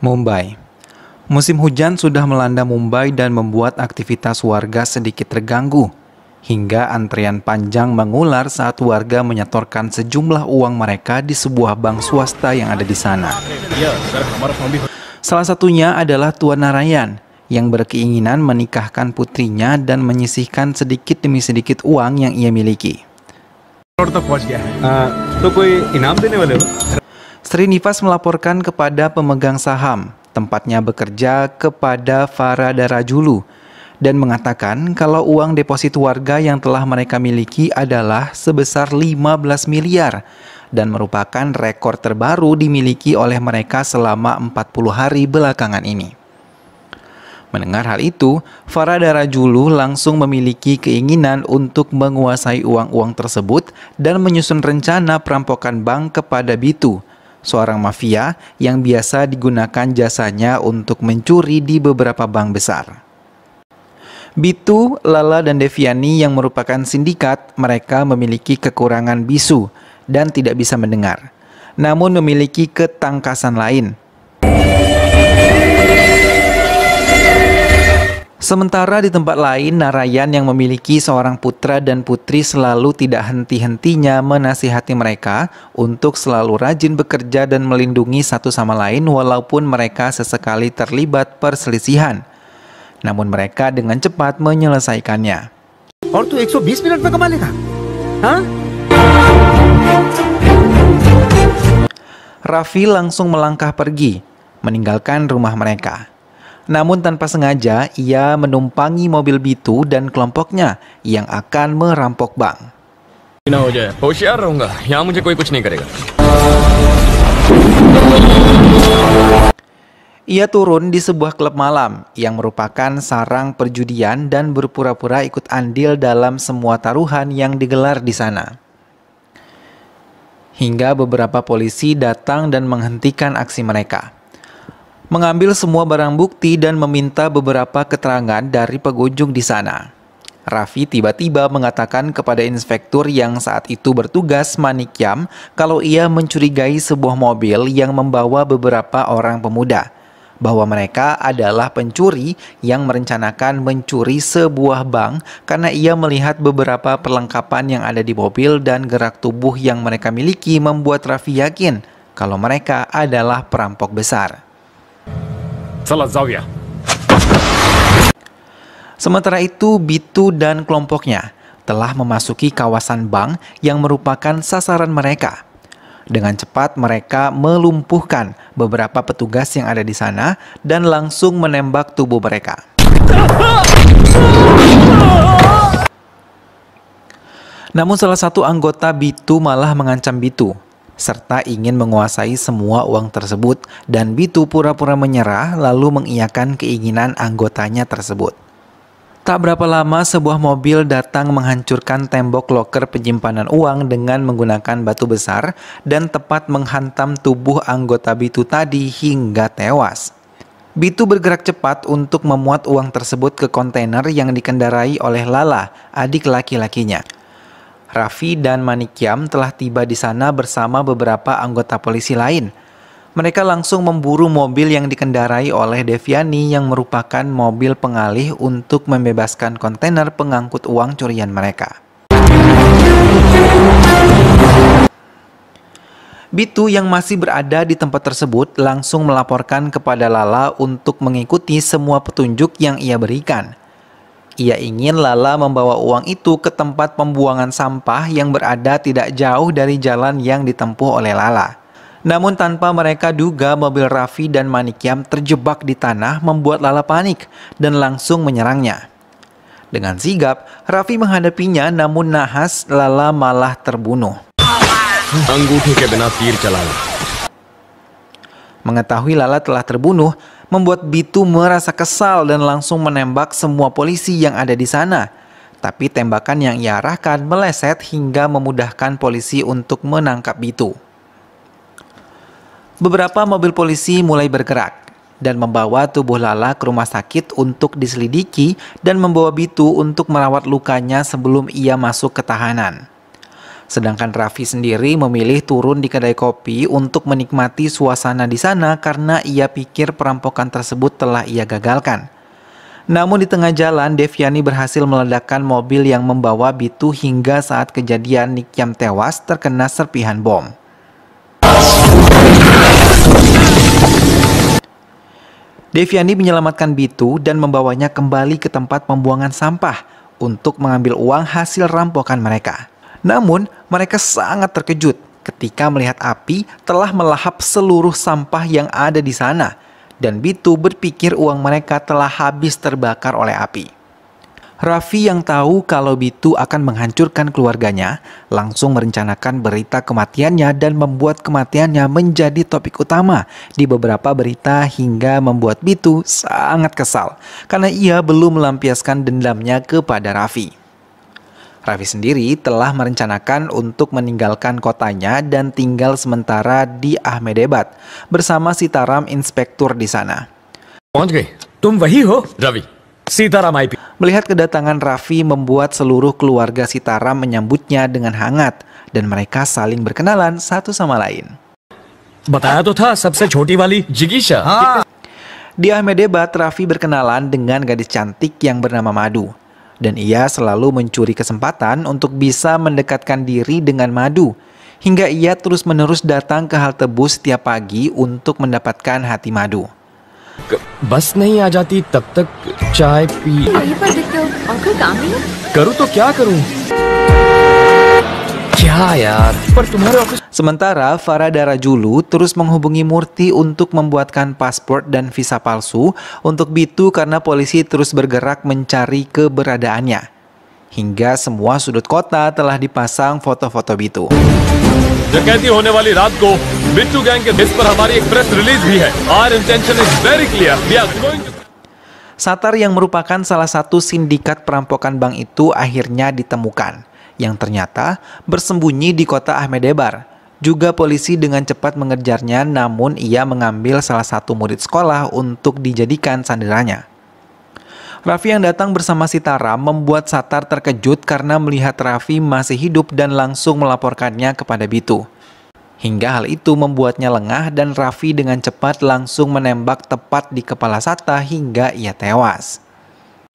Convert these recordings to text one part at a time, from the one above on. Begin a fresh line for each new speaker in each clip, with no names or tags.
Mumbai. Musim hujan sudah melanda Mumbai dan membuat aktivitas warga sedikit terganggu. Hingga antrian panjang mengular saat warga menyetorkan sejumlah uang mereka di sebuah bank swasta yang ada di sana. Salah satunya adalah Tuan Narayan yang berkeinginan menikahkan putrinya dan menyisihkan sedikit demi sedikit uang yang ia miliki. Uh, Sri Srinivas melaporkan kepada pemegang saham tempatnya bekerja kepada Farah Darajulu dan mengatakan kalau uang deposit warga yang telah mereka miliki adalah sebesar 15 miliar dan merupakan rekor terbaru dimiliki oleh mereka selama 40 hari belakangan ini. Mendengar hal itu, Farah Darajulu langsung memiliki keinginan untuk menguasai uang-uang tersebut dan menyusun rencana perampokan bank kepada Bitu seorang mafia yang biasa digunakan jasanya untuk mencuri di beberapa bank besar. Bitu, Lala, dan Deviani yang merupakan sindikat, mereka memiliki kekurangan bisu dan tidak bisa mendengar, namun memiliki ketangkasan lain. Sementara di tempat lain, Narayan yang memiliki seorang putra dan putri selalu tidak henti-hentinya menasihati mereka untuk selalu rajin bekerja dan melindungi satu sama lain walaupun mereka sesekali terlibat perselisihan. Namun mereka dengan cepat menyelesaikannya. Ortu, ekso 120 menit pak Raffi langsung melangkah pergi, meninggalkan rumah mereka. Namun tanpa sengaja, ia menumpangi mobil Bitu dan kelompoknya yang akan merampok bank. Ya. Ia turun di sebuah klub malam yang merupakan sarang perjudian dan berpura-pura ikut andil dalam semua taruhan yang digelar di sana. Hingga beberapa polisi datang dan menghentikan aksi mereka mengambil semua barang bukti dan meminta beberapa keterangan dari pengunjung di sana. Raffi tiba-tiba mengatakan kepada inspektur yang saat itu bertugas Manikyam kalau ia mencurigai sebuah mobil yang membawa beberapa orang pemuda bahwa mereka adalah pencuri yang merencanakan mencuri sebuah bank karena ia melihat beberapa perlengkapan yang ada di mobil dan gerak tubuh yang mereka miliki membuat Raffi yakin kalau mereka adalah perampok besar salat zawiyah. Sementara itu, Bitu dan kelompoknya telah memasuki kawasan bank yang merupakan sasaran mereka. Dengan cepat mereka melumpuhkan beberapa petugas yang ada di sana dan langsung menembak tubuh mereka. Namun salah satu anggota Bitu malah mengancam Bitu serta ingin menguasai semua uang tersebut dan Bitu pura-pura menyerah lalu mengiyakan keinginan anggotanya tersebut. Tak berapa lama sebuah mobil datang menghancurkan tembok loker penyimpanan uang dengan menggunakan batu besar dan tepat menghantam tubuh anggota Bitu tadi hingga tewas. Bitu bergerak cepat untuk memuat uang tersebut ke kontainer yang dikendarai oleh Lala, adik laki-lakinya. Raffi dan Manikyam telah tiba di sana bersama beberapa anggota polisi lain. Mereka langsung memburu mobil yang dikendarai oleh Deviani yang merupakan mobil pengalih untuk membebaskan kontainer pengangkut uang curian mereka. Bitu yang masih berada di tempat tersebut langsung melaporkan kepada Lala untuk mengikuti semua petunjuk yang ia berikan. Ia ingin Lala membawa uang itu ke tempat pembuangan sampah yang berada tidak jauh dari jalan yang ditempuh oleh Lala. Namun tanpa mereka duga mobil Raffi dan Manikyam terjebak di tanah membuat Lala panik dan langsung menyerangnya. Dengan sigap, Raffi menghadapinya namun nahas Lala malah terbunuh. Mengetahui Lala telah terbunuh, membuat Bitu merasa kesal dan langsung menembak semua polisi yang ada di sana. Tapi tembakan yang ia arahkan meleset hingga memudahkan polisi untuk menangkap Bitu. Beberapa mobil polisi mulai bergerak dan membawa tubuh Lala ke rumah sakit untuk diselidiki dan membawa Bitu untuk merawat lukanya sebelum ia masuk ke tahanan. Sedangkan Raffi sendiri memilih turun di kedai kopi untuk menikmati suasana di sana karena ia pikir perampokan tersebut telah ia gagalkan. Namun di tengah jalan, Deviani berhasil meledakkan mobil yang membawa Bitu hingga saat kejadian Nikyam tewas terkena serpihan bom. Deviani menyelamatkan Bitu dan membawanya kembali ke tempat pembuangan sampah untuk mengambil uang hasil rampokan mereka. Namun, mereka sangat terkejut ketika melihat api telah melahap seluruh sampah yang ada di sana, dan Bitu berpikir uang mereka telah habis terbakar oleh api. Raffi yang tahu kalau Bitu akan menghancurkan keluarganya, langsung merencanakan berita kematiannya dan membuat kematiannya menjadi topik utama di beberapa berita hingga membuat Bitu sangat kesal karena ia belum melampiaskan dendamnya kepada Raffi. Raffi sendiri telah merencanakan untuk meninggalkan kotanya dan tinggal sementara di Ahmedabad bersama Sitaram inspektur di sana. Melihat kedatangan Raffi membuat seluruh keluarga Sitaram menyambutnya dengan hangat dan mereka saling berkenalan satu sama lain. Di Ahmedabad Raffi berkenalan dengan gadis cantik yang bernama Madu dan ia selalu mencuri kesempatan untuk bisa mendekatkan diri dengan madu. Hingga ia terus-menerus datang ke halte bus setiap pagi untuk mendapatkan hati madu. Bus nahi आ जाती tak tak चाय pi. यहीं पर देखते हो अंकल काम Ya, ya. Sementara Farah Julu terus menghubungi Murti untuk membuatkan paspor dan visa palsu untuk Bitu karena polisi terus bergerak mencari keberadaannya. Hingga semua sudut kota telah dipasang foto-foto Bitu. डकैती होने वाली रात को बिट्टू गैंग के पर हमारी एक प्रेस रिलीज भी है intention is very clear we are going Satar yang merupakan salah satu sindikat perampokan bank itu akhirnya ditemukan yang ternyata bersembunyi di kota Ahmedebar. Juga polisi dengan cepat mengejarnya namun ia mengambil salah satu murid sekolah untuk dijadikan sandiranya Raffi yang datang bersama Sitara membuat Satar terkejut karena melihat Raffi masih hidup dan langsung melaporkannya kepada Bitu. Hingga hal itu membuatnya lengah dan Raffi dengan cepat langsung menembak tepat di kepala Sata hingga ia tewas.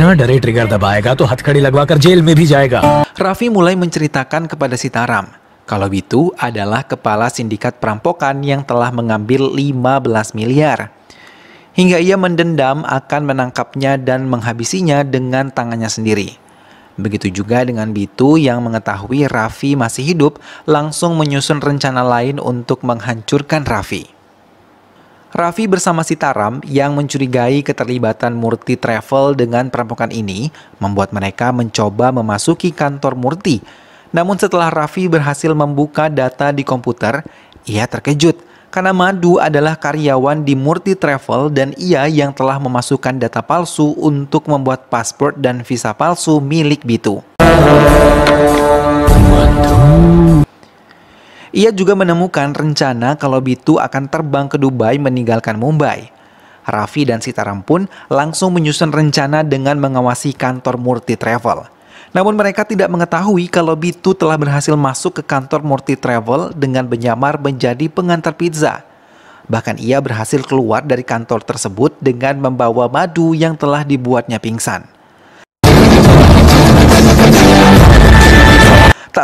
डरे trigger दबाएगा तो हथकड़ी लगवाकर जेल में भी जाएगा Raffi mulai menceritakan kepada Sitaram kalau itu adalah kepala sindikat perampokan yang telah mengambil 15 miliar. Hingga ia mendendam akan menangkapnya dan menghabisinya dengan tangannya sendiri. Begitu juga dengan Bitu yang mengetahui Raffi masih hidup langsung menyusun rencana lain untuk menghancurkan Raffi. Raffi bersama Sitaram yang mencurigai keterlibatan Murti Travel dengan perampokan ini membuat mereka mencoba memasuki kantor Murti. Namun setelah Raffi berhasil membuka data di komputer, ia terkejut karena Madu adalah karyawan di Murti Travel dan ia yang telah memasukkan data palsu untuk membuat paspor dan visa palsu milik Bitu. Ia juga menemukan rencana kalau Bitu akan terbang ke Dubai meninggalkan Mumbai. Raffi dan Sitaram pun langsung menyusun rencana dengan mengawasi kantor Murti Travel. Namun mereka tidak mengetahui kalau Bitu telah berhasil masuk ke kantor Murti Travel dengan menyamar menjadi pengantar pizza. Bahkan ia berhasil keluar dari kantor tersebut dengan membawa madu yang telah dibuatnya pingsan.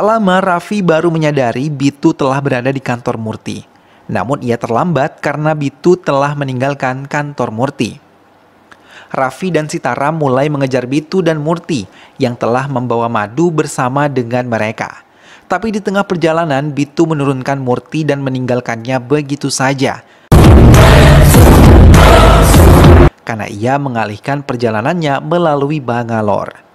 Tak lama Raffi baru menyadari Bitu telah berada di kantor Murti. Namun ia terlambat karena Bitu telah meninggalkan kantor Murti. Raffi dan Sitara mulai mengejar Bitu dan Murti yang telah membawa madu bersama dengan mereka. Tapi di tengah perjalanan Bitu menurunkan Murti dan meninggalkannya begitu saja. Karena ia mengalihkan perjalanannya melalui Bangalore.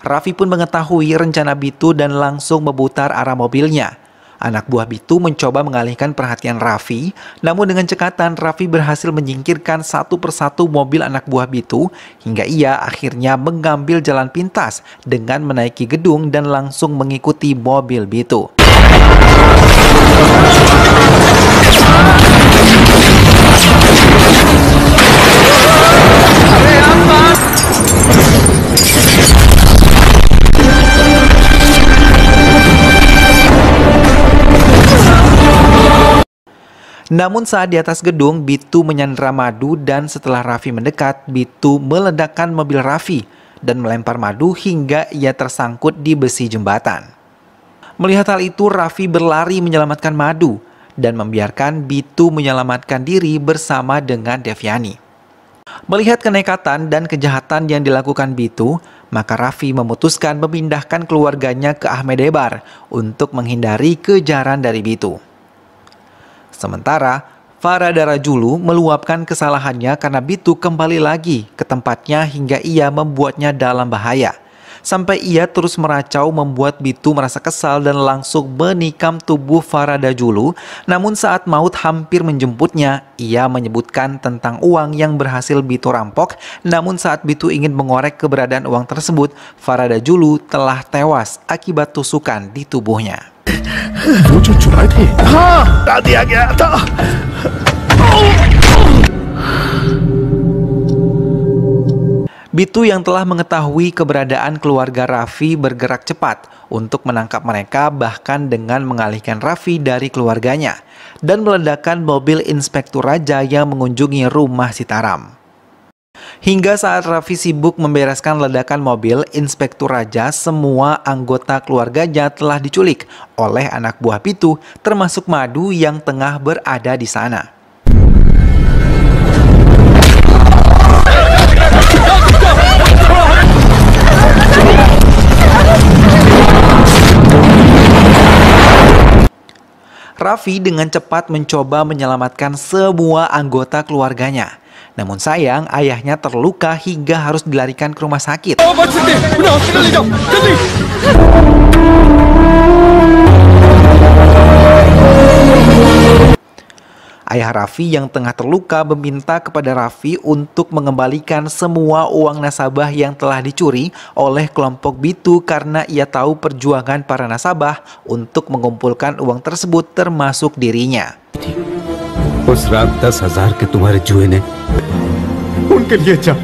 Raffi pun mengetahui rencana Bitu dan langsung memutar arah mobilnya. Anak buah Bitu mencoba mengalihkan perhatian Raffi, namun dengan cekatan Raffi berhasil menyingkirkan satu persatu mobil anak buah Bitu hingga ia akhirnya mengambil jalan pintas dengan menaiki gedung dan langsung mengikuti mobil Bitu. Namun saat di atas gedung, Bitu menyandra Madu dan setelah Raffi mendekat, Bitu meledakkan mobil Raffi dan melempar Madu hingga ia tersangkut di besi jembatan. Melihat hal itu, Raffi berlari menyelamatkan Madu dan membiarkan Bitu menyelamatkan diri bersama dengan Deviani. Melihat kenekatan dan kejahatan yang dilakukan Bitu, maka Raffi memutuskan memindahkan keluarganya ke Ahmedebar untuk menghindari kejaran dari Bitu. Sementara, Farada Julu meluapkan kesalahannya karena Bitu kembali lagi ke tempatnya hingga ia membuatnya dalam bahaya. Sampai ia terus meracau membuat Bitu merasa kesal dan langsung menikam tubuh Farada Julu. Namun saat maut hampir menjemputnya, ia menyebutkan tentang uang yang berhasil Bitu rampok. Namun saat Bitu ingin mengorek keberadaan uang tersebut, Farada Julu telah tewas akibat tusukan di tubuhnya. वो जो चुराए थे हाँ दिया गया था Bitu yang telah mengetahui keberadaan keluarga Raffi bergerak cepat untuk menangkap mereka bahkan dengan mengalihkan Raffi dari keluarganya dan meledakkan mobil Inspektur Raja yang mengunjungi rumah Sitaram. Hingga saat Raffi sibuk membereskan ledakan mobil, Inspektur Raja semua anggota keluarganya telah diculik oleh anak buah Pitu, termasuk Madu yang tengah berada di sana. Raffi dengan cepat mencoba menyelamatkan semua anggota keluarganya. Namun sayang, ayahnya terluka hingga harus dilarikan ke rumah sakit. Oh, Ayah Raffi yang tengah terluka meminta kepada Raffi untuk mengembalikan semua uang nasabah yang telah dicuri oleh kelompok Bitu karena ia tahu perjuangan para nasabah untuk mengumpulkan uang tersebut termasuk dirinya. के लिए जा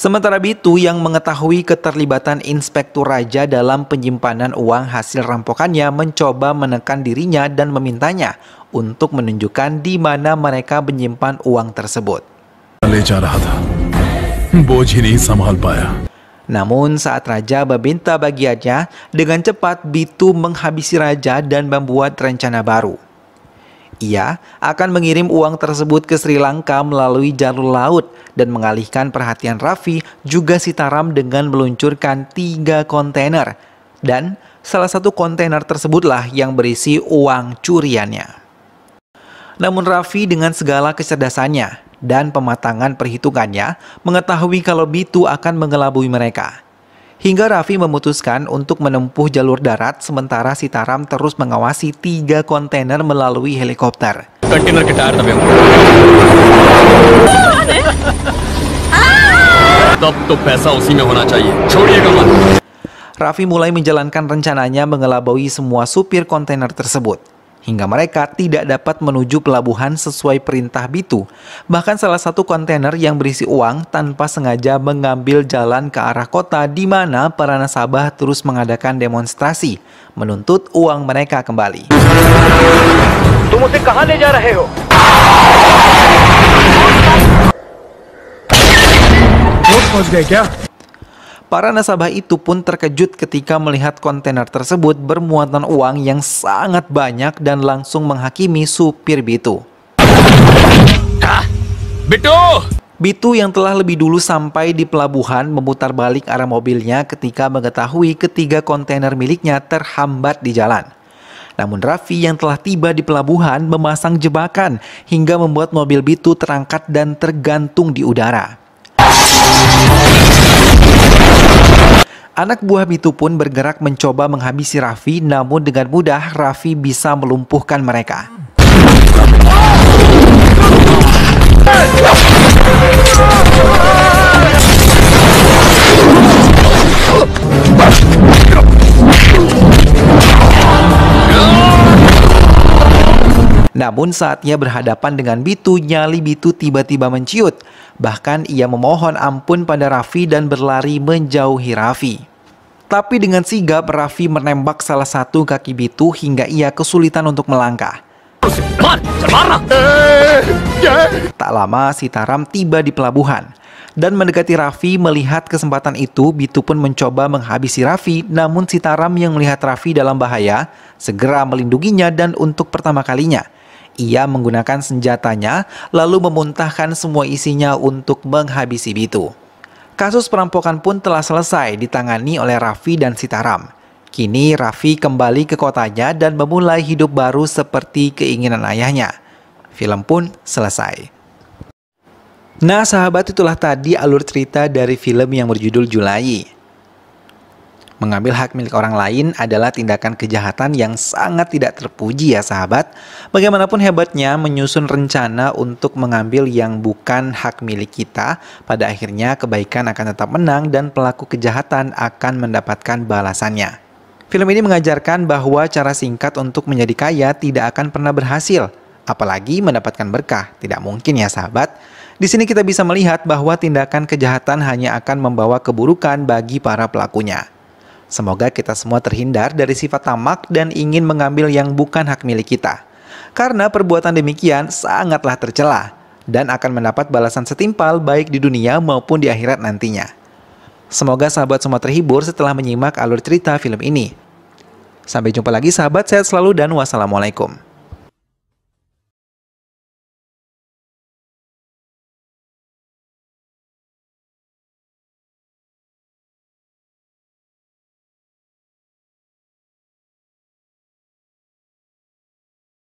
Sementara itu, yang mengetahui keterlibatan Inspektur Raja dalam penyimpanan uang hasil rampokannya mencoba menekan dirinya dan memintanya untuk menunjukkan di mana mereka menyimpan uang tersebut. Namun saat Raja meminta bagiannya, dengan cepat Bitu menghabisi Raja dan membuat rencana baru ia akan mengirim uang tersebut ke Sri Lanka melalui jalur laut dan mengalihkan perhatian Raffi juga Sitaram dengan meluncurkan tiga kontainer. Dan salah satu kontainer tersebutlah yang berisi uang curiannya. Namun Raffi dengan segala kecerdasannya dan pematangan perhitungannya mengetahui kalau Bitu akan mengelabui mereka. Hingga Raffi memutuskan untuk menempuh jalur darat sementara Sitaram terus mengawasi tiga kontainer melalui helikopter. Kontainer kita ada ke darat tapi ya, Raffi mulai menjalankan rencananya mengelabui semua supir kontainer tersebut hingga mereka tidak dapat menuju pelabuhan sesuai perintah Bitu. Bahkan salah satu kontainer yang berisi uang tanpa sengaja mengambil jalan ke arah kota di mana para nasabah terus mengadakan demonstrasi menuntut uang mereka kembali. Para nasabah itu pun terkejut ketika melihat kontainer tersebut bermuatan uang yang sangat banyak dan langsung menghakimi supir Bitu. Hah? Bitu! Bitu yang telah lebih dulu sampai di pelabuhan memutar balik arah mobilnya ketika mengetahui ketiga kontainer miliknya terhambat di jalan. Namun Raffi yang telah tiba di pelabuhan memasang jebakan hingga membuat mobil Bitu terangkat dan tergantung di udara. Anak buah Mitu pun bergerak mencoba menghabisi Raffi, namun dengan mudah Raffi bisa melumpuhkan mereka. Namun saatnya berhadapan dengan Bitu, nyali Bitu tiba-tiba menciut. Bahkan ia memohon ampun pada Raffi dan berlari menjauhi Raffi. Tapi dengan sigap, Raffi menembak salah satu kaki Bitu hingga ia kesulitan untuk melangkah. Tak lama, Sitaram tiba di pelabuhan. Dan mendekati Raffi melihat kesempatan itu, Bitu pun mencoba menghabisi Raffi. Namun Sitaram yang melihat Raffi dalam bahaya, segera melindunginya dan untuk pertama kalinya. Ia menggunakan senjatanya, lalu memuntahkan semua isinya untuk menghabisi Bitu. Kasus perampokan pun telah selesai ditangani oleh Raffi dan Sitaram. Kini Raffi kembali ke kotanya dan memulai hidup baru seperti keinginan ayahnya. Film pun selesai. Nah sahabat itulah tadi alur cerita dari film yang berjudul Julai. Mengambil hak milik orang lain adalah tindakan kejahatan yang sangat tidak terpuji ya sahabat. Bagaimanapun hebatnya menyusun rencana untuk mengambil yang bukan hak milik kita, pada akhirnya kebaikan akan tetap menang dan pelaku kejahatan akan mendapatkan balasannya. Film ini mengajarkan bahwa cara singkat untuk menjadi kaya tidak akan pernah berhasil, apalagi mendapatkan berkah. Tidak mungkin ya sahabat. Di sini kita bisa melihat bahwa tindakan kejahatan hanya akan membawa keburukan bagi para pelakunya. Semoga kita semua terhindar dari sifat tamak dan ingin mengambil yang bukan hak milik kita. Karena perbuatan demikian sangatlah tercela dan akan mendapat balasan setimpal baik di dunia maupun di akhirat nantinya. Semoga sahabat semua terhibur setelah menyimak alur cerita film ini. Sampai jumpa lagi sahabat, sehat selalu dan wassalamualaikum.